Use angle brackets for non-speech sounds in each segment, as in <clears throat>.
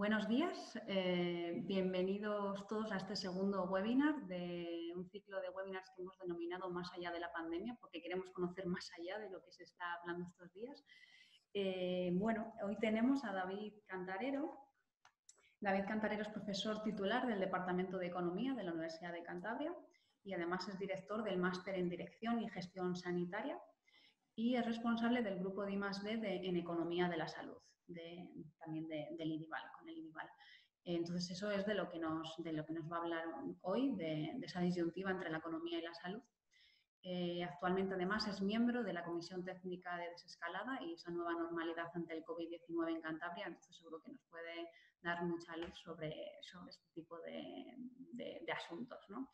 Buenos días, eh, bienvenidos todos a este segundo webinar de un ciclo de webinars que hemos denominado Más allá de la pandemia, porque queremos conocer más allá de lo que se está hablando estos días. Eh, bueno, hoy tenemos a David Cantarero. David Cantarero es profesor titular del Departamento de Economía de la Universidad de Cantabria y además es director del Máster en Dirección y Gestión Sanitaria y es responsable del grupo de I+.D. en Economía de la Salud de, también de, del IDIVAL, con el IDIVAL. Entonces, eso es de lo que nos, de lo que nos va a hablar hoy, de, esa disyuntiva entre la economía y la salud. Eh, actualmente, además, es miembro de la Comisión Técnica de Desescalada y esa nueva normalidad ante el COVID-19 en Cantabria. Entonces, seguro que nos puede dar mucha luz sobre, sobre este tipo de, de, de asuntos. ¿no?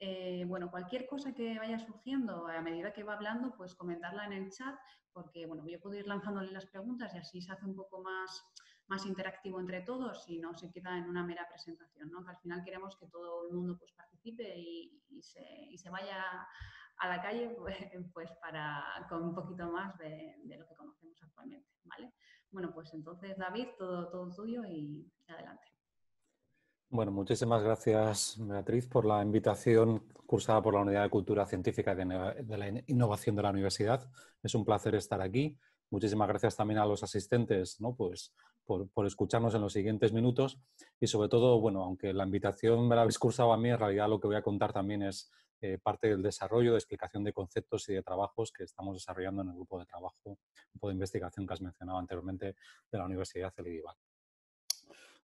Eh, bueno, cualquier cosa que vaya surgiendo a medida que va hablando, pues comentarla en el chat, porque bueno, yo puedo ir lanzándole las preguntas y así se hace un poco más, más interactivo entre todos y no se queda en una mera presentación, ¿no? al final queremos que todo el mundo pues, participe y, se, se, vaya a la calle <laughs> pues, para, con un poquito más de, de, lo que conocemos actualmente, ¿vale? Bueno, pues entonces David, todo, todo tuyo y adelante. Bueno, muchísimas gracias, Beatriz, por la invitación cursada por la Unidad de Cultura Científica de la Innovación de la Universidad. Es un placer estar aquí. Muchísimas gracias también a los asistentes ¿no? pues, por, escucharnos en los siguientes minutos. Y sobre todo, bueno, aunque la invitación me la habéis cursado a mí, en realidad lo que voy a contar también es eh, parte del desarrollo, de explicación de conceptos y de trabajos que estamos desarrollando en el grupo de trabajo, grupo de investigación que has mencionado anteriormente de la Universidad Celidibal.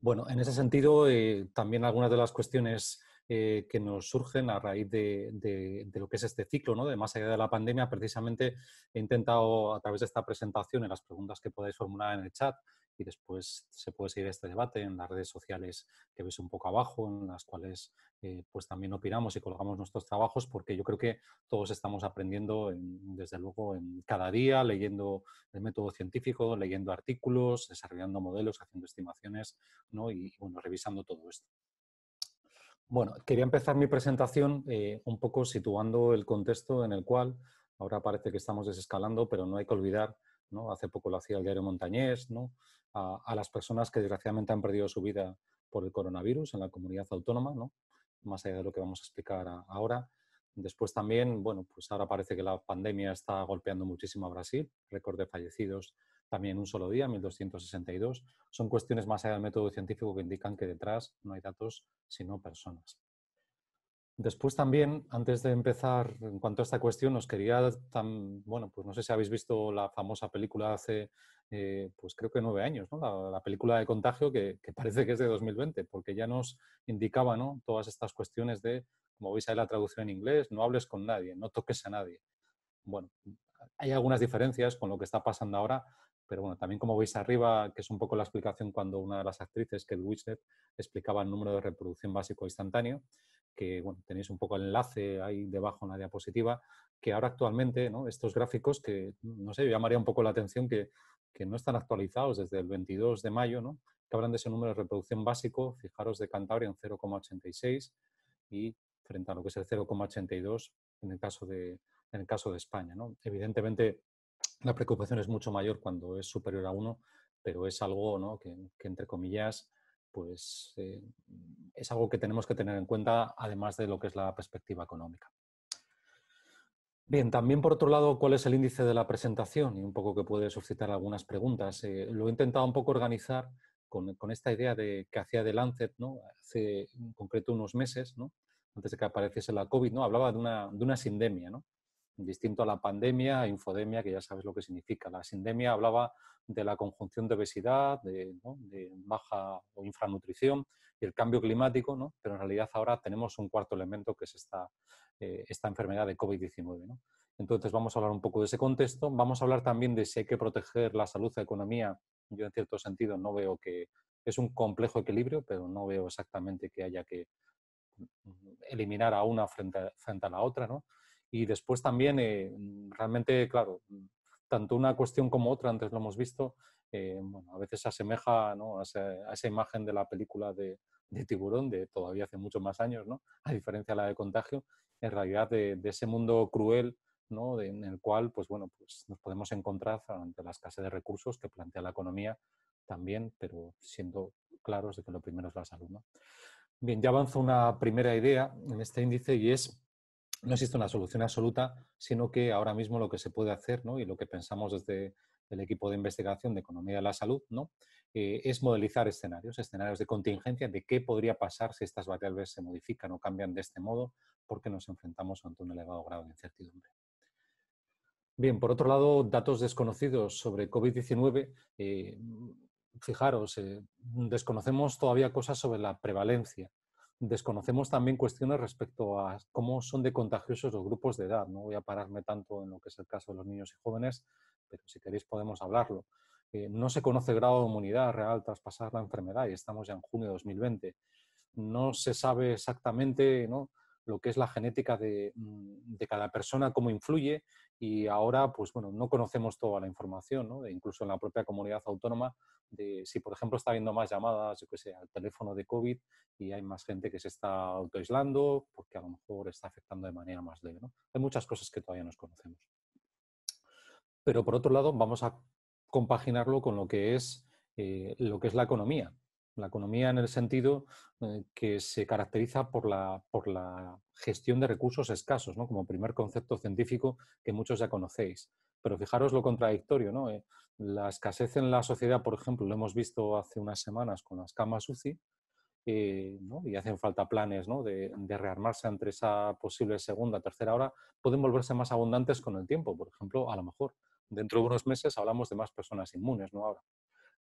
Bueno, en ese sentido, eh, también algunas de las cuestiones eh, que nos surgen a raíz de, lo que es este ciclo, ¿no? De más allá de la pandemia, precisamente he intentado a través de esta presentación y las preguntas que podáis formular en el chat, y después se puede seguir este debate en las redes sociales que veis un poco abajo, en las cuales eh, pues también opinamos y colgamos nuestros trabajos, porque yo creo que todos estamos aprendiendo, desde luego, en cada día, leyendo el método científico, leyendo artículos, desarrollando modelos, haciendo estimaciones, ¿no? Y, bueno, revisando todo esto. Bueno, quería empezar mi presentación eh, un poco situando el contexto en el cual ahora parece que estamos desescalando, pero no hay que olvidar Hace poco lo hacía el diario Montañés, A, las personas que desgraciadamente han perdido su vida por el coronavirus en la comunidad autónoma, Más allá de lo que vamos a explicar ahora. Después también, bueno, pues ahora parece que la pandemia está golpeando muchísimo a Brasil, récord de fallecidos también en un solo día, 1262. Son cuestiones más allá del método científico que indican que detrás no hay datos, sino personas. Después también, antes de empezar en cuanto a esta cuestión, os quería, bueno, pues no sé si habéis visto la famosa película hace, eh, pues creo que nueve años, ¿no? la, película de contagio que, parece que es de 2020, porque ya nos indicaba ¿no? todas estas cuestiones de, como veis ahí la traducción en inglés, no hables con nadie, no toques a nadie. Bueno, hay algunas diferencias con lo que está pasando ahora, pero bueno, también como veis arriba, que es un poco la explicación cuando una de las actrices, Kate Winslet, explicaba el número de reproducción básico instantáneo, que tenéis un poco el enlace ahí debajo en la diapositiva, que ahora actualmente estos gráficos que, no sé, yo llamaría un poco la atención que, no están actualizados desde el 22 de mayo, que hablan de ese número de reproducción básico, fijaros de Cantabria en 0,86 y frente a lo que es el 0,82 en el caso de, el caso de España. Evidentemente la preocupación es mucho mayor cuando es superior a 1, pero es algo que, entre comillas, pues eh, es algo que tenemos que tener en cuenta, además de lo que es la perspectiva económica. Bien, también por otro lado, ¿cuál es el índice de la presentación? Y un poco que puede suscitar algunas preguntas. Eh, lo he intentado un poco organizar con, esta idea de, que hacía de Lancet, ¿no? hace en concreto unos meses, ¿no? antes de que apareciese la COVID, ¿no? hablaba de una, de una sindemia, ¿no? distinto a la pandemia, infodemia, que ya sabes lo que significa. La sindemia hablaba de la conjunción de obesidad, de, baja o infranutrición y el cambio climático, ¿no? pero en realidad ahora tenemos un cuarto elemento que es esta, eh, enfermedad de COVID-19. ¿no? Entonces vamos a hablar un poco de ese contexto, vamos a hablar también de si hay que proteger la salud, la economía. Yo en cierto sentido no veo que es un complejo equilibrio, pero no veo exactamente que haya que mm, eliminar a una frente a, frente a la otra. ¿no? Y después también, eh, realmente, claro, tanto una cuestión como otra, antes lo hemos visto, eh, bueno, a veces asemeja a, esa, imagen de la película de, Tiburón, de todavía hace muchos más años, a diferencia de la de Contagio, en realidad de, ese mundo cruel ¿no? en el cual pues, bueno, pues nos podemos encontrar ante la escasez de recursos que plantea la economía también, pero siendo claros de que lo primero es la salud. Bien, ya avanzo una primera idea en este índice y es no existe una solución absoluta, sino que ahora mismo lo que se puede hacer ¿no? y lo que pensamos desde el equipo de investigación de economía de la salud ¿no? Eh, es modelizar escenarios, escenarios de contingencia de qué podría pasar si estas variables se modifican o cambian de este modo porque nos enfrentamos ante un elevado grado de incertidumbre. Bien, por otro lado, datos desconocidos sobre COVID-19. Eh, fijaros, eh, desconocemos todavía cosas sobre la prevalencia, desconocemos también cuestiones respecto a cómo son de contagiosos los grupos de edad. No voy a pararme tanto en lo que es el caso de los niños y jóvenes, pero si queréis podemos hablarlo. Eh, no se conoce el grado de inmunidad real tras pasar la enfermedad y estamos ya en junio de 2020. No se sabe exactamente ¿no? lo que es la genética de, mm, de, cada persona, cómo influye y ahora pues bueno, no conocemos toda la información, ¿no? incluso en la propia comunidad autónoma de si, por ejemplo, está habiendo más llamadas, yo al teléfono de COVID y hay más gente que se está autoaislando porque a lo mejor está afectando de manera más leve. ¿no? Hay muchas cosas que todavía no conocemos. Pero por otro lado, vamos a compaginarlo con lo que es, eh, lo que es la economía. La economía en el sentido eh, que se caracteriza por la, por la gestión de recursos escasos, ¿no? como primer concepto científico que muchos ya conocéis. Pero fijaros lo contradictorio, ¿no? Eh, la escasez en la sociedad, por ejemplo, lo hemos visto hace unas semanas con las camas UCI, eh, ¿no? y hacen falta planes ¿no? de, rearmarse entre esa posible segunda, tercera hora, pueden volverse más abundantes con el tiempo. Por ejemplo, a lo mejor dentro de unos meses hablamos de más personas inmunes, no ahora.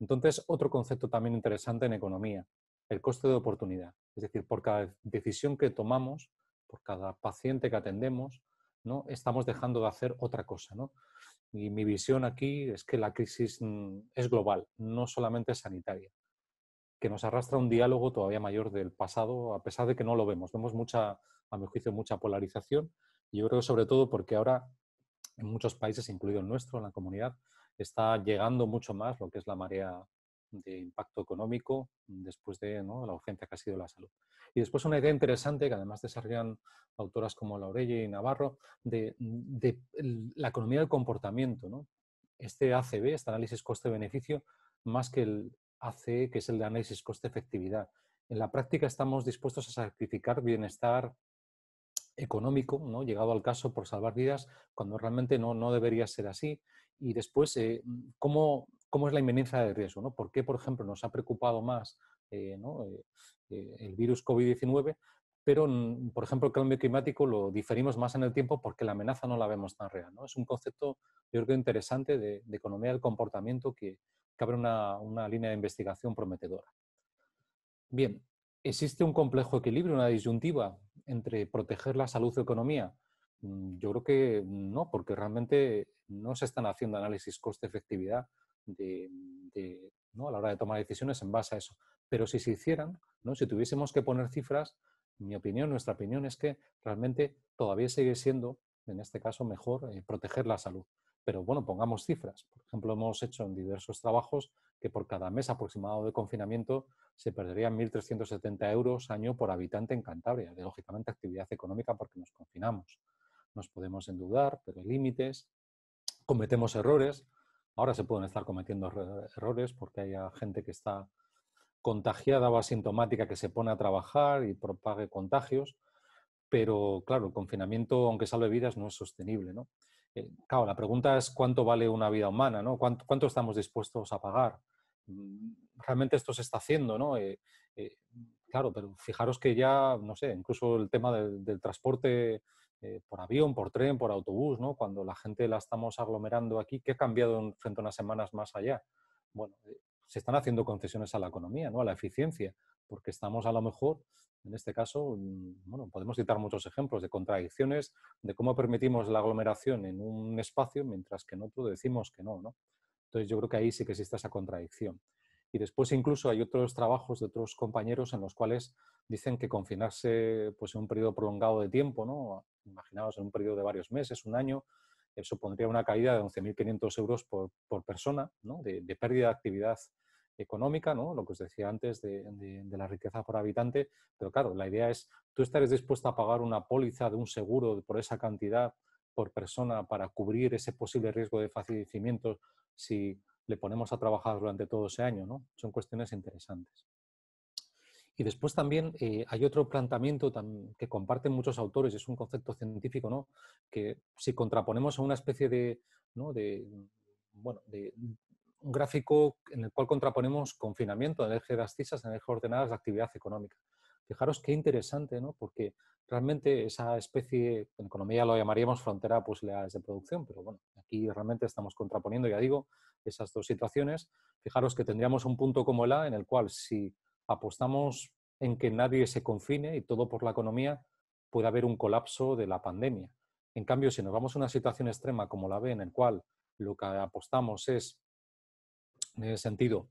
Entonces, otro concepto también interesante en economía, el coste de oportunidad. Es decir, por cada decisión que tomamos, por cada paciente que atendemos, estamos dejando de hacer otra cosa. Y mi visión aquí es que la crisis mm, es global, no solamente sanitaria, que nos arrastra un diálogo todavía mayor del pasado, a pesar de que no lo vemos. Vemos mucha, a mi juicio, mucha polarización. Y yo creo sobre todo porque ahora en muchos países, incluido el nuestro, en la comunidad, está llegando mucho más lo que es la marea de impacto económico mm, después de la urgencia que ha sido la salud. Y después una idea interesante que además desarrollan autoras como Laurelle y Navarro de, mm, la economía del comportamiento. Este ACB, este análisis coste-beneficio, más que el ACE, que es el de análisis coste-efectividad. En la práctica estamos dispuestos a sacrificar bienestar económico, ¿no? llegado al caso, por salvar vidas, cuando realmente no, no debería ser así. Y después, eh, mm, cómo cómo es la inminencia de riesgo, ¿no? ¿Por qué, por ejemplo, nos ha preocupado más eh, eh, eh, el virus COVID-19, pero, mm, por ejemplo, el cambio climático lo diferimos más en el tiempo porque la amenaza no la vemos tan real, ¿no? Es un concepto, yo creo, interesante de, economía del comportamiento que, abre una, línea de investigación prometedora. Bien, existe un complejo equilibrio, una disyuntiva entre proteger la salud o economía mm, yo creo que no, porque realmente no se están haciendo análisis coste-efectividad ¿no? a la hora de tomar decisiones en base a eso. Pero si se hicieran, ¿no? si tuviésemos que poner cifras, mi opinión, nuestra opinión es que realmente todavía sigue siendo, en este caso, mejor eh, proteger la salud. Pero bueno, pongamos cifras. Por ejemplo, hemos hecho en diversos trabajos que por cada mes aproximado de confinamiento se perderían 1.370 euros año por habitante en Cantabria, de lógicamente actividad económica porque nos confinamos. Nos podemos endeudar, pero hay límites, cometemos errores, Ahora se pueden estar cometiendo errores porque hay gente que está contagiada o asintomática que se pone a trabajar y propague contagios, pero claro, el confinamiento, aunque salve vidas, no es sostenible. ¿no? Eh, claro, la pregunta es cuánto vale una vida humana, ¿Cuánto, estamos dispuestos a pagar? Mm, realmente esto se está haciendo, ¿no? Eh, eh, claro, pero fijaros que ya, no sé, incluso el tema del transporte eh, por avión, por tren, por autobús, ¿no? Cuando la gente la estamos aglomerando aquí, ¿qué ha cambiado en, frente a unas semanas más allá? Bueno, eh, se están haciendo concesiones a la economía, ¿no? A la eficiencia, porque estamos a lo mejor, en este caso, mm, bueno, podemos citar muchos ejemplos de contradicciones, de cómo permitimos la aglomeración en un espacio mientras que en otro decimos que no, ¿no? Entonces yo creo que ahí sí que existe esa contradicción. Y después incluso hay otros trabajos de otros compañeros en los cuales dicen que confinarse pues, en un periodo prolongado de tiempo, ¿no? imaginaos en un periodo de varios meses, un año, eso eh, supondría una caída de 11.500 euros por, persona, ¿no? de, pérdida de actividad económica, lo que os decía antes de, la riqueza por habitante, pero claro, la idea es, tú estarás dispuesto a pagar una póliza de un seguro por esa cantidad por persona para cubrir ese posible riesgo de fallecimiento si le ponemos a trabajar durante todo ese año. ¿no? Son cuestiones interesantes. Y después también eh, hay otro planteamiento que comparten muchos autores, es un concepto científico, ¿no? que si contraponemos a una especie de, de, bueno, un gráfico en el cual contraponemos confinamiento, en el eje de las cisas, en el eje ordenadas de actividad económica. Fijaros qué interesante, porque realmente esa especie, en economía lo llamaríamos frontera pues, de producción, pero bueno, aquí realmente estamos contraponiendo, ya digo, esas dos situaciones, fijaros que tendríamos un punto como el A en el cual si apostamos en que nadie se confine y todo por la economía, puede haber un colapso de la pandemia. En cambio, si nos vamos a una situación extrema como la B, en el cual lo que apostamos es, en ese sentido,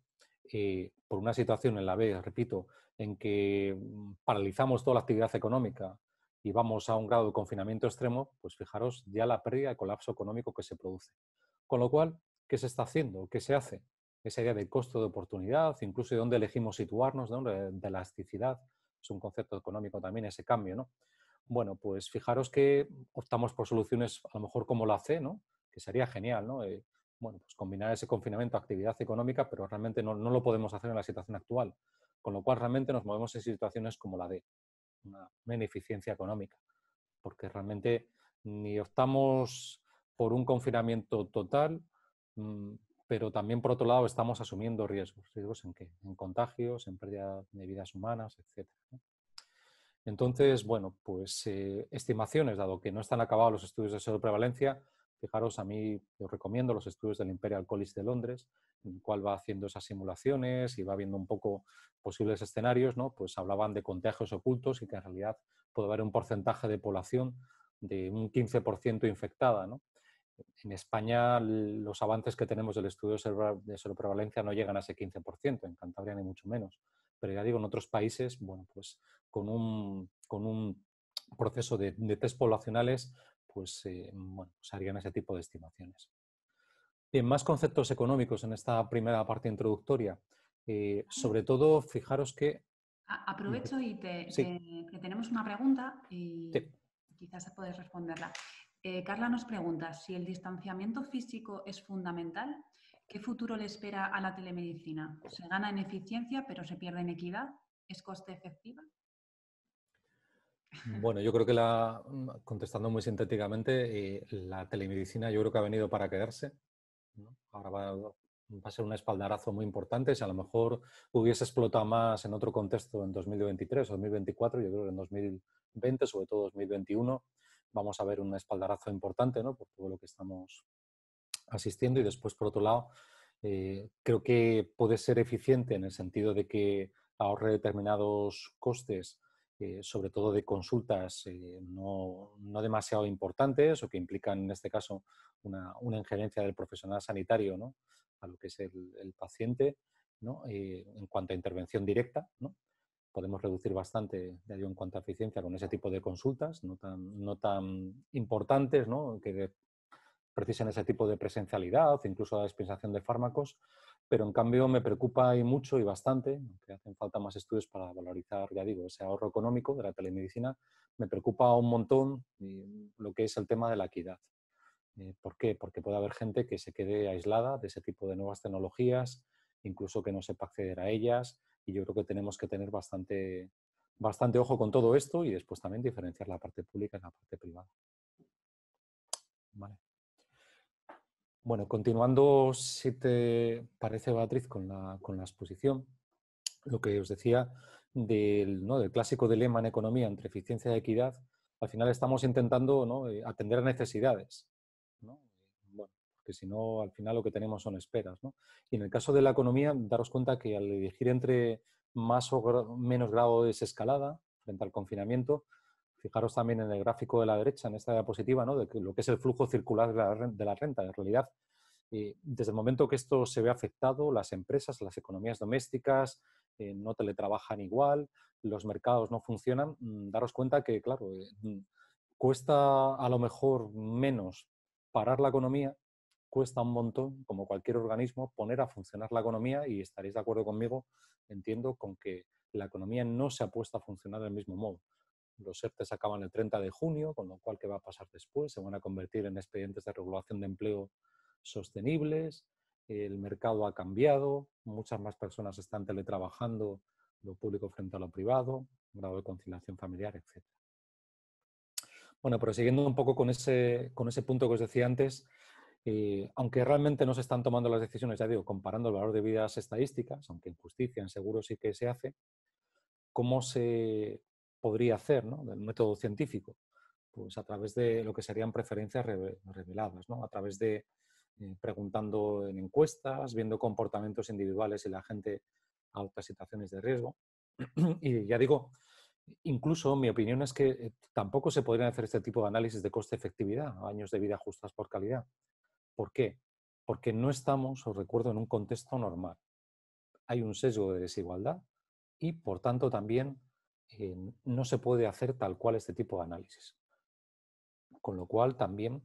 eh, por una situación en la B, repito, en que mm, paralizamos toda la actividad económica y vamos a un grado de confinamiento extremo, pues fijaros ya la pérdida de colapso económico que se produce. Con lo cual, qué se está haciendo, qué se hace. Esa idea del costo de oportunidad, incluso de dónde elegimos situarnos, de, elasticidad, es un concepto económico también ese cambio, ¿no? Bueno, pues fijaros que optamos por soluciones a lo mejor como la C, ¿no? Que sería genial, ¿no? Eh, bueno, pues combinar ese confinamiento a actividad económica, pero realmente no, lo podemos hacer en la situación actual. Con lo cual realmente nos movemos en situaciones como la D. una, beneficiencia económica, porque realmente ni optamos por un confinamiento total, Mm, pero también, por otro lado, estamos asumiendo riesgos. ¿Riesgos en qué? En contagios, en pérdida de vidas humanas, etc. Entonces, bueno, pues eh, estimaciones, dado que no están acabados los estudios de prevalencia, fijaros, a mí os recomiendo los estudios del Imperial College de Londres, en el cual va haciendo esas simulaciones y va viendo un poco posibles escenarios, ¿no? Pues hablaban de contagios ocultos y que en realidad puede haber un porcentaje de población de un 15% infectada, ¿no? en España los avances que tenemos del estudio de prevalencia no llegan a ese 15%, en Cantabria ni mucho menos. Pero ya digo, en otros países, bueno, pues con un, con un proceso de, test poblacionales, pues eh, bueno, se pues, harían ese tipo de estimaciones. Bien, más conceptos económicos en esta primera parte introductoria. Eh, sobre todo, fijaros que... Aprovecho y te, eh, tenemos una pregunta y quizás puedes responderla. Eh, Carla nos pregunta si el distanciamiento físico es fundamental, ¿qué futuro le espera a la telemedicina? ¿Se gana en eficiencia pero se pierde en equidad? ¿Es coste efectiva? Bueno, yo creo que la, contestando muy sintéticamente, eh, la telemedicina yo creo que ha venido para quedarse. Ahora va, va, a ser un espaldarazo muy importante. Si a lo mejor hubiese explotado más en otro contexto en 2023 o 2024, yo creo que en 2020, sobre todo 2021, vamos a ver un espaldarazo importante ¿no? por todo lo que estamos asistiendo. Y después, por otro lado, eh, creo que puede ser eficiente en el sentido de que ahorre determinados costes, eh, sobre todo de consultas eh, no, demasiado importantes o que implican, en este caso, una, injerencia del profesional sanitario a lo que es el, paciente. en cuanto a intervención directa, ¿no? podemos reducir bastante, ya digo, en cuanto a eficiencia con ese tipo de consultas, no tan, no tan importantes, que precisen ese tipo de presencialidad incluso la dispensación de fármacos, pero en cambio me preocupa y mucho y bastante, que hacen falta más estudios para valorizar, ya digo, ese ahorro económico de la telemedicina, me preocupa un montón lo que es el tema de la equidad. Eh, ¿Por qué? Porque puede haber gente que se quede aislada de ese tipo de nuevas tecnologías, incluso que no sepa acceder a ellas, y yo creo que tenemos que tener bastante, bastante ojo con todo esto y después también diferenciar la parte pública y la parte privada. Bueno, continuando, si te parece, Beatriz, con la, exposición, lo que os decía del, ¿no? del clásico dilema en economía entre eficiencia y equidad, al final estamos intentando eh, atender necesidades que si no, al final lo que tenemos son esperas. ¿no? Y en el caso de la economía, daros cuenta que al dirigir entre más o menos grado de desescalada frente al confinamiento, fijaros también en el gráfico de la derecha, en esta diapositiva, ¿no? de lo que es el flujo circular de la renta. En realidad, eh, desde el momento que esto se ve afectado, las empresas, las economías domésticas eh, no teletrabajan igual, los mercados no funcionan, mm, daros cuenta que, claro, eh, mm, cuesta a lo mejor menos parar la economía cuesta un montón, como cualquier organismo, poner a funcionar la economía y estaréis de acuerdo conmigo, entiendo, con que la economía no se ha puesto a funcionar del mismo modo. Los ERTES acaban el 30 de junio, con lo cual, ¿qué va a pasar después? Se van a convertir en expedientes de regulación de empleo sostenibles, el mercado ha cambiado, muchas más personas están teletrabajando, lo público frente a lo privado, grado de conciliación familiar, etc. Bueno, prosiguiendo un poco con ese, con ese punto que os decía antes, eh, aunque realmente no se están tomando las decisiones, ya digo, comparando el valor de vidas estadísticas, aunque en justicia, en seguro sí que se hace, ¿cómo se podría hacer ¿no? del método científico? Pues a través de lo que serían preferencias reveladas, a través de eh, preguntando en encuestas, viendo comportamientos individuales y la gente a otras situaciones de riesgo. <clears throat> y ya digo, incluso mi opinión es que eh, tampoco se podrían hacer este tipo de análisis de coste-efectividad, años de vida justas por calidad. ¿Por qué? Porque no estamos, os recuerdo, en un contexto normal. Hay un sesgo de desigualdad y, por tanto, también eh, no se puede hacer tal cual este tipo de análisis. Con lo cual, también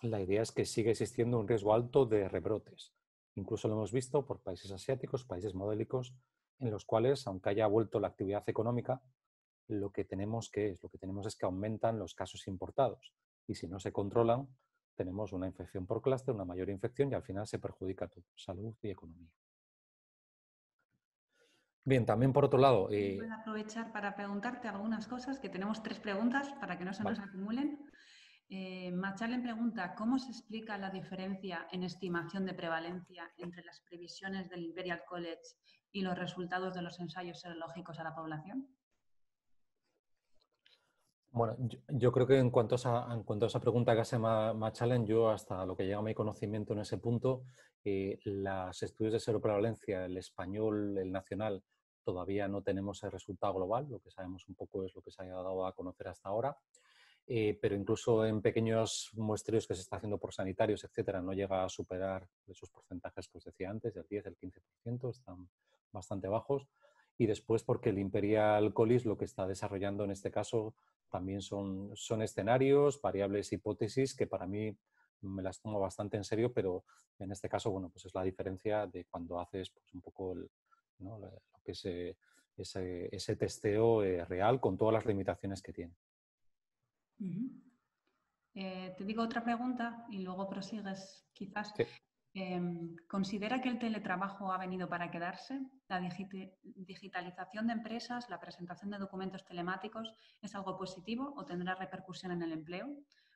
la idea es que sigue existiendo un riesgo alto de rebrotes. Incluso lo hemos visto por países asiáticos, países modélicos, en los cuales, aunque haya vuelto la actividad económica, lo que tenemos que es, lo que tenemos es que aumentan los casos importados. Y si no se controlan, tenemos una infección por clúster, una mayor infección y al final se perjudica tu salud y economía. Bien, también por otro lado. Voy a eh, aprovechar para preguntarte algunas cosas, que tenemos tres preguntas para que no se nos acumulen. Eh, Machalen pregunta: ¿Cómo se explica la diferencia en estimación de prevalencia entre las previsiones del Imperial College y los resultados de los ensayos serológicos a la población? Bueno, yo, creo que en cuanto, a esa, en cuanto a esa pregunta que hace Machalen, yo hasta lo que llega a mi conocimiento en ese punto, eh, los estudios de seroprevalencia, el español, el nacional, todavía no tenemos el resultado global, lo que sabemos un poco es lo que se ha dado a conocer hasta ahora, eh, pero incluso en pequeños muestreos que se está haciendo por sanitarios, etcétera, no llega a superar esos porcentajes que os decía antes, del 10, el 15%, están bastante bajos y después porque el Imperial Colis lo que está desarrollando en este caso también son, escenarios, variables, hipótesis que para mí me las tomo bastante en serio, pero en este caso, bueno, pues es la diferencia de cuando haces pues, un poco lo que eh, ese, testeo eh, real con todas las limitaciones que tiene. Eh, te digo otra pregunta y luego prosigues, quizás. Sí. Em, ¿Considera que el teletrabajo ha venido para quedarse? ¿La digitalización de empresas, la presentación de documentos telemáticos es algo positivo o tendrá repercusión en el empleo?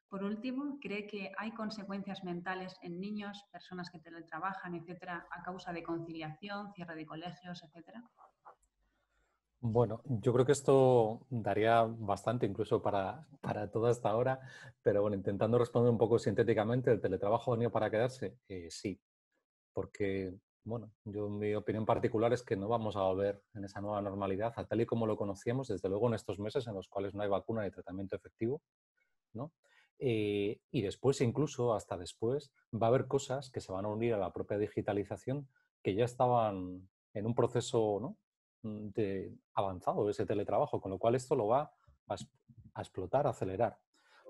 Por último, ¿cree que hay consecuencias mentales en niños, personas que teletrabajan, etcétera, a causa de conciliación, cierre de colegios, etcétera? Bueno, yo creo que esto daría bastante incluso para, para toda esta hora, pero bueno, intentando responder un poco sintéticamente, ¿el teletrabajo venido para quedarse? Eh, sí, porque, bueno, yo mi opinión particular es que no vamos a volver en esa nueva normalidad a tal y como lo conocíamos, desde luego en estos meses en los cuales no hay vacuna ni tratamiento efectivo, ¿no? Eh, y después, incluso hasta después, va a haber cosas que se van a unir a la propia digitalización que ya estaban en un proceso ¿no? Mm, de avanzado ese teletrabajo, con lo cual esto lo va a, explotar, acelerar.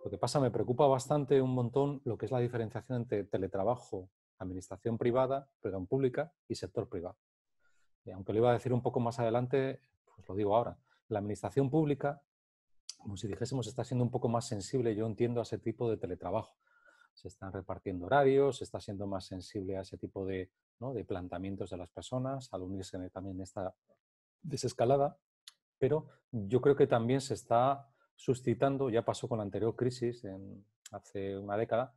Lo que pasa, me preocupa bastante un montón lo que es la diferenciación entre teletrabajo, administración privada, perdón, pública y sector privado. Y aunque lo iba a decir un poco más adelante, pues lo digo ahora. La administración pública, como si dijésemos, está siendo un poco más sensible, yo entiendo, a ese tipo de teletrabajo. Se están repartiendo horarios, se está siendo más sensible a ese tipo de, ¿no? de planteamientos de las personas, al unirse también esta desescalada, pero yo creo que también se está suscitando, ya pasó con la anterior crisis hace una década,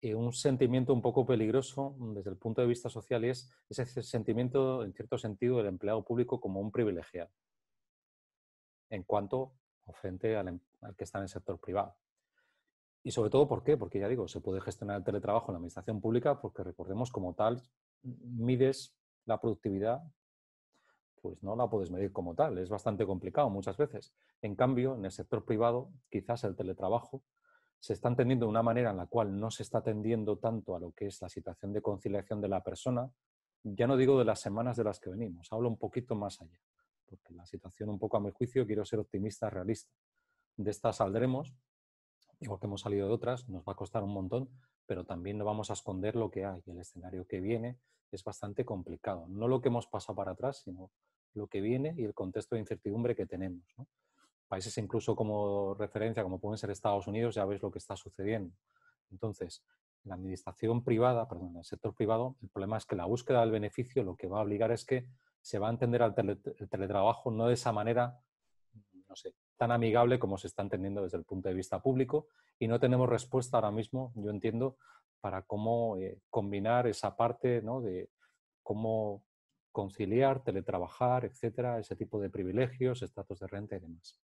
eh, un sentimiento un poco peligroso mm, desde el punto de vista social y es ese sentimiento, en cierto sentido, del empleado público como un privilegiado en cuanto frente al, em-, al que está en el sector privado. Y sobre todo, ¿por qué? Porque ya digo, se puede gestionar el teletrabajo en la administración pública porque recordemos como tal, mides la productividad pues no la puedes medir como tal, es bastante complicado muchas veces. En cambio, en el sector privado, quizás el teletrabajo se está entendiendo de una manera en la cual no se está atendiendo tanto a lo que es la situación de conciliación de la persona, ya no digo de las semanas de las que venimos, hablo un poquito más allá, porque la situación un poco a mi juicio, quiero ser optimista, realista. De esta saldremos, igual que hemos salido de otras, nos va a costar un montón, pero también no vamos a esconder lo que hay. El escenario que viene es bastante complicado. No lo que hemos pasado para atrás, sino lo que viene y el contexto de incertidumbre que tenemos. Países incluso como referencia, como pueden ser Estados Unidos, ya veis lo que está sucediendo. Entonces, la administración privada, perdón, en el sector privado, el problema es que la búsqueda del beneficio lo que va a obligar es que se va a entender el teletrabajo no de esa manera, no sé, tan amigable como se está entendiendo desde el punto de vista público y no tenemos respuesta ahora mismo, yo entiendo, para cómo eh, combinar esa parte de cómo conciliar, teletrabajar, etcétera, ese tipo de privilegios, estatus de renta y demás.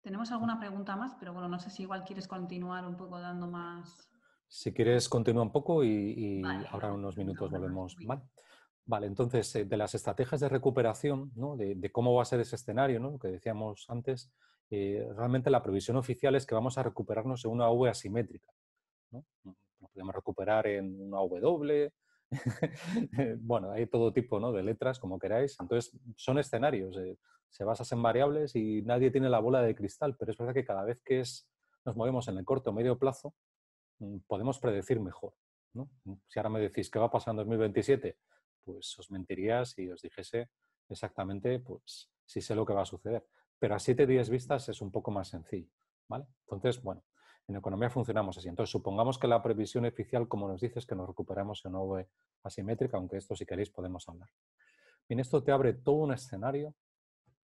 Tenemos alguna pregunta más, pero bueno, no sé si igual quieres continuar un poco dando más. Si quieres, continúa un poco y, y ahora unos minutos volvemos. Vale. Vale, entonces, eh, de las estrategias de recuperación, ¿no? de, cómo va a ser ese escenario, ¿no? lo que decíamos antes, eh, realmente la previsión oficial es que vamos a recuperarnos en una V asimétrica. ¿no? podemos recuperar en una W, <laughs> bueno, hay todo tipo ¿no? de letras, como queráis. Entonces, son escenarios, eh, se basan en variables y nadie tiene la bola de cristal, pero es verdad que cada vez que es, nos movemos en el corto o medio plazo, mm, podemos predecir mejor. Si ahora me decís qué va a pasar en 2027 pues os mentiría si os dijese exactamente pues, si sé lo que va a suceder. Pero a 7 días vistas es un poco más sencillo. ¿vale? Entonces, bueno, en economía funcionamos así. Entonces, supongamos que la previsión oficial, como nos dices, que nos recuperamos en nuevo asimétrica, aunque esto si queréis podemos hablar. Bien, esto te abre todo un escenario,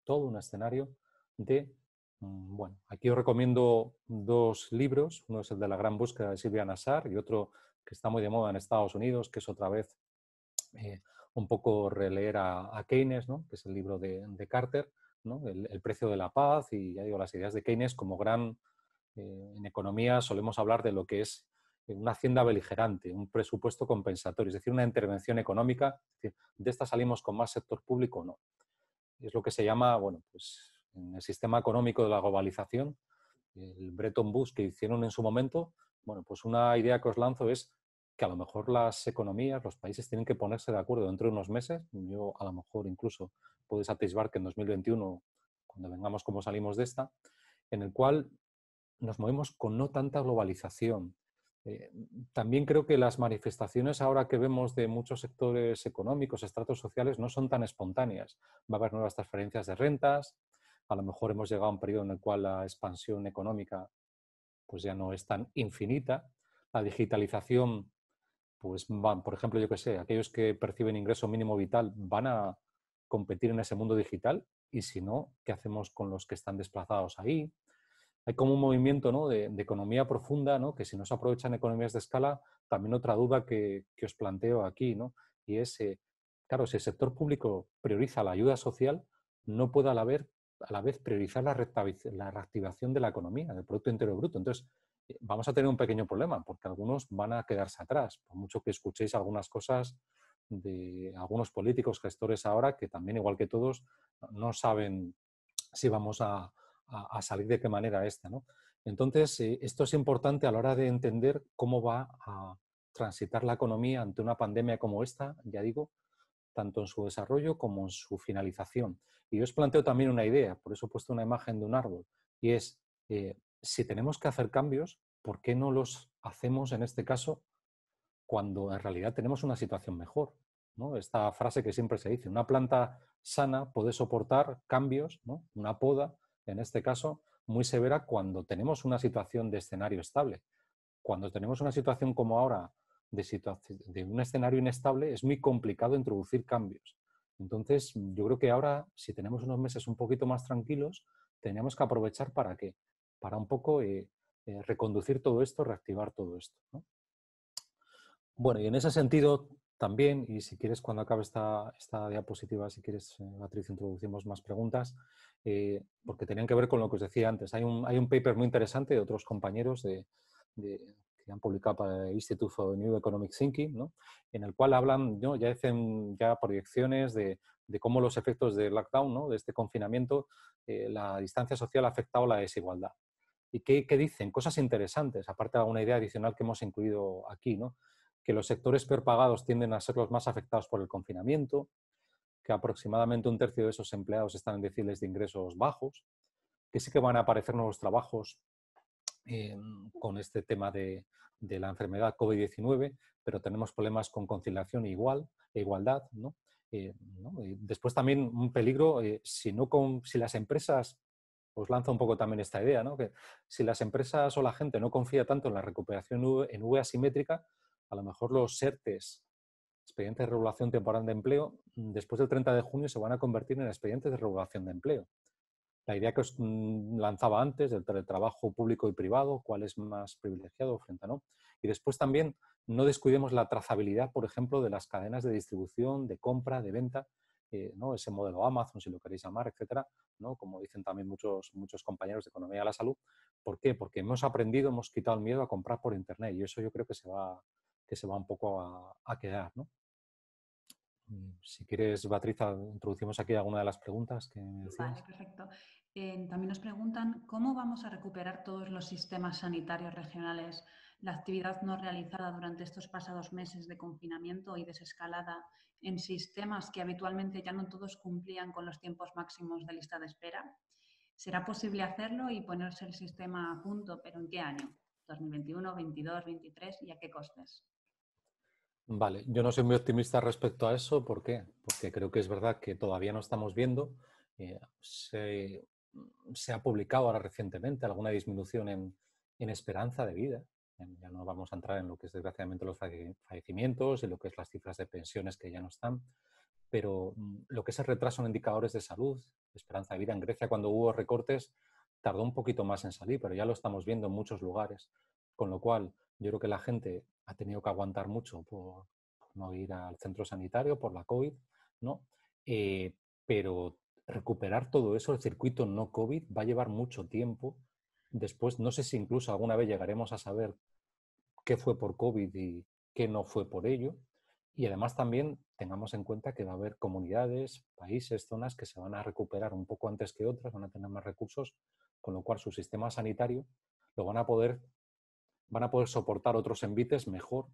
todo un escenario de, mm, bueno, aquí os recomiendo dos libros, uno es el de la gran búsqueda de Silvia Nassar y otro que está muy de moda en Estados Unidos, que es otra vez eh, un poco releer a, Keynes, ¿no? que es el libro de, Carter, el, precio de la paz y digo, las ideas de Keynes como gran... Eh, en economía solemos hablar de lo que es eh, una hacienda beligerante, un presupuesto compensatorio, es decir, una intervención económica, de esta salimos con más sector público o no. Es lo que se llama, bueno, pues en el sistema económico de la globalización, el Bretton Woods que hicieron en su momento, bueno, pues una idea que os lanzo es que a lo mejor las economías, los países tienen que ponerse de acuerdo dentro de unos meses. Yo a lo mejor incluso puedo atisbar que en 2021, cuando vengamos como salimos de esta, en el cual nos movemos con no tanta globalización. Eh, también creo que las manifestaciones ahora que vemos de muchos sectores económicos, estratos sociales, no son tan espontáneas. Va a haber nuevas transferencias de rentas, a lo mejor hemos llegado a un periodo en el cual la expansión económica pues ya no es tan infinita, la digitalización pues van, por ejemplo, yo que sé, aquellos que perciben ingreso mínimo vital van a competir en ese mundo digital y si no, ¿qué hacemos con los que están desplazados ahí? Hay como un movimiento de, economía profunda, ¿no? que si no se aprovechan economías de escala, también otra duda que, os planteo aquí, ¿no? y es, eh, claro, si el sector público prioriza la ayuda social, no puede a la vez, priorizar la, reactivación de la economía, del Producto Interior Bruto. Entonces, eh, vamos a tener un pequeño problema, porque algunos van a quedarse atrás, por mucho que escuchéis algunas cosas de algunos políticos, gestores ahora, que también, igual que todos, no saben si vamos a, salir de qué manera esta. Entonces, eh, esto es importante a la hora de entender cómo va a transitar la economía ante una pandemia como esta, ya digo, tanto en su desarrollo como en su finalización. Y yo os planteo también una idea, por eso he puesto una imagen de un árbol, y es eh, si tenemos que hacer cambios, ¿por qué no los hacemos en este caso cuando en realidad tenemos una situación mejor? ¿no? Esta frase que siempre se dice, una planta sana puede soportar cambios, una poda, en este caso, muy severa cuando tenemos una situación de escenario estable. Cuando tenemos una situación como ahora de, de un escenario inestable, es muy complicado introducir cambios. Entonces, yo creo que ahora, si tenemos unos meses un poquito más tranquilos, tenemos que aprovechar para que para un poco eh, eh, reconducir todo esto, reactivar todo esto. Bueno, y en ese sentido también, y si quieres cuando acabe esta, diapositiva, si quieres, Patricia, eh, introducimos más preguntas, porque tenían que ver con lo que os decía antes. Hay un, paper muy interesante de otros compañeros que han publicado para el Institute for New Economic Thinking, en el cual hablan, ya hacen ya proyecciones de, cómo los efectos del lockdown, de este confinamiento, la distancia social ha afectado la desigualdad y qué, qué dicen, cosas interesantes, aparte de alguna idea adicional que hemos incluido aquí, ¿no? que los sectores peor pagados tienden a ser los más afectados por el confinamiento, que aproximadamente un tercio de esos empleados están en deciles de ingresos bajos, que sí que van a aparecer nuevos trabajos eh, con este tema de, de la enfermedad COVID-19, pero tenemos problemas con conciliación e, igual, igualdad. ¿no? Eh, después también un peligro, eh, si, no con, si las empresas os pues lanza un poco también esta idea, ¿no? que si las empresas o la gente no confía tanto en la recuperación en V asimétrica, a lo mejor los SERTES, expedientes de regulación temporal de empleo, mm, después del 30 de junio se van a convertir en expedientes de regulación de empleo. La idea que os mm, lanzaba antes del trabajo público y privado, cuál es más privilegiado frente a no. Y después también no descuidemos la trazabilidad, por ejemplo, de las cadenas de distribución, de compra, de venta, eh, ese modelo Amazon, si lo queréis llamar, etcétera, ¿no? como dicen también muchos, muchos compañeros de economía de la salud. ¿Por qué? Porque hemos aprendido, hemos quitado el miedo a comprar por Internet y eso yo creo que se va, que se va un poco a, quedar. Mm, si quieres, Beatriz, introducimos aquí alguna de las preguntas que Vale, perfecto. Eh, también nos preguntan cómo vamos a recuperar todos los sistemas sanitarios regionales, la actividad no realizada durante estos pasados meses de confinamiento y desescalada en sistemas que habitualmente ya no todos cumplían con los tiempos máximos de lista de espera. ¿Será posible hacerlo y ponerse el sistema a punto, pero en qué año? ¿2021, 2022, 2023? y a qué costes? Vale, yo no soy muy optimista respecto a eso. ¿Por qué? Porque creo que es verdad que todavía no estamos viendo. Eh, se, ha publicado ahora recientemente alguna disminución en esperanza de vida. Ya no vamos a entrar en lo que es desgraciadamente los fallecimientos y lo que es las cifras de pensiones que ya no están, pero mm, lo que es el retraso en indicadores de salud, esperanza de vida en Grecia, cuando hubo recortes, tardó un poquito más en salir, pero ya lo estamos viendo en muchos lugares. Con lo cual, yo creo que la gente ha tenido que aguantar mucho por, no ir al centro sanitario, por la COVID, ¿no? Eh, pero recuperar todo eso, el circuito no COVID, va a llevar mucho tiempo Después, no sé si incluso alguna vez llegaremos a saber qué fue por COVID y qué no fue por ello. Y además también tengamos en cuenta que va a haber comunidades, países, zonas que se van a recuperar un poco antes que otras, van a tener más recursos, con lo cual su sistema sanitario lo van a poder, van a poder soportar otros envites mejor,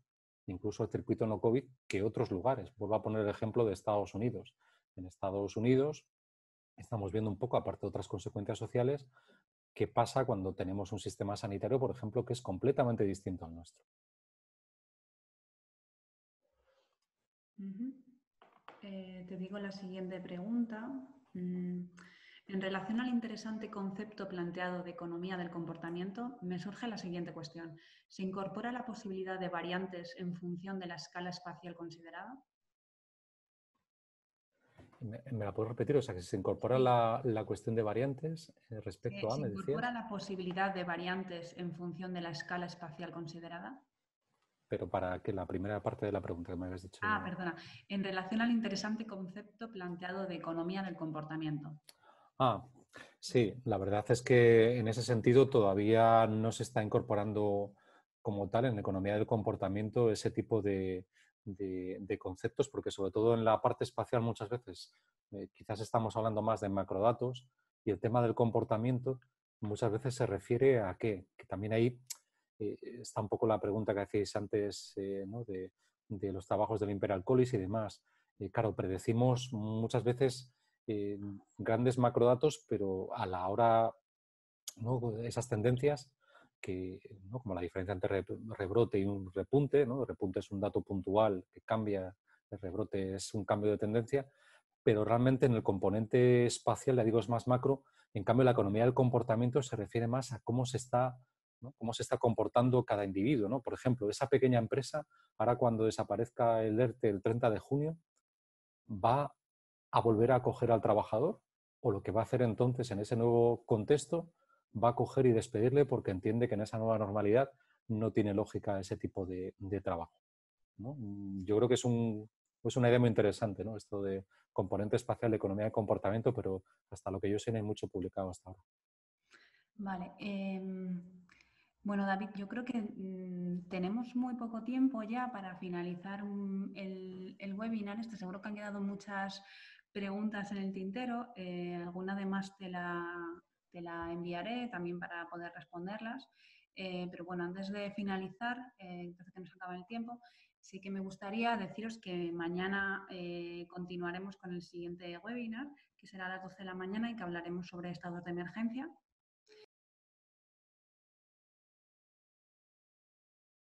incluso el circuito no COVID, que otros lugares. Vuelvo a poner el ejemplo de Estados Unidos. En Estados Unidos estamos viendo un poco, aparte de otras consecuencias sociales, qué pasa cuando tenemos un sistema sanitario, por ejemplo, que es completamente distinto al nuestro. Eh, te digo la siguiente pregunta. Mm, en relación al interesante concepto planteado de economía del comportamiento, me surge la siguiente cuestión. ¿Se incorpora la posibilidad de variantes en función de la escala espacial considerada? ¿Me la puedo repetir? O sea, que se incorpora la, cuestión de variantes eh, respecto a... Se incorpora la posibilidad de variantes en función de la escala espacial considerada. Pero para que la primera parte de la pregunta que me habías dicho. Ah, perdona. En relación al interesante concepto planteado de economía del comportamiento. Ah, sí. La verdad es que en ese sentido todavía no se está incorporando como tal en economía del comportamiento ese tipo de, de, conceptos, porque sobre todo en la parte espacial muchas veces eh, quizás estamos hablando más de macrodatos y el tema del comportamiento muchas veces se refiere a qué, que también ahí eh, está un poco la pregunta que hacíais antes eh, de, los trabajos del Imperial Colis y demás. claro, predecimos muchas veces grandes macrodatos, pero a la hora, de esas tendencias ¿no? como la diferencia entre rebrote y un repunte, ¿no? El repunte es un dato puntual que cambia, el rebrote es un cambio de tendencia, pero realmente en el componente espacial, ya digo, es más macro, en cambio la economía del comportamiento se refiere más a cómo se está, cómo se está comportando cada individuo, ¿no? Por ejemplo, esa pequeña empresa, ahora cuando desaparezca el ERTE el 30 de junio, va a volver a acoger al trabajador o lo que va a hacer entonces en ese nuevo contexto va a coger y despedirle porque entiende que en esa nueva normalidad no tiene lógica ese tipo de, trabajo. Mm, yo creo que es, un, es una idea muy interesante, ¿no? esto de componente espacial de economía de comportamiento, pero hasta lo que yo sé no hay mucho publicado hasta ahora. Vale. Em, bueno, David, yo creo que mm, tenemos muy poco tiempo ya para finalizar el, webinar. Este seguro que han quedado muchas preguntas en el tintero. Eh, ¿Alguna alguna más te la te la enviaré también para poder responderlas. Eh, pero bueno, antes de finalizar, eh, que nos acaba el tiempo, sí que me gustaría deciros que mañana eh, continuaremos con el siguiente webinar, que será a las 12 de la mañana y que hablaremos sobre estados de emergencia.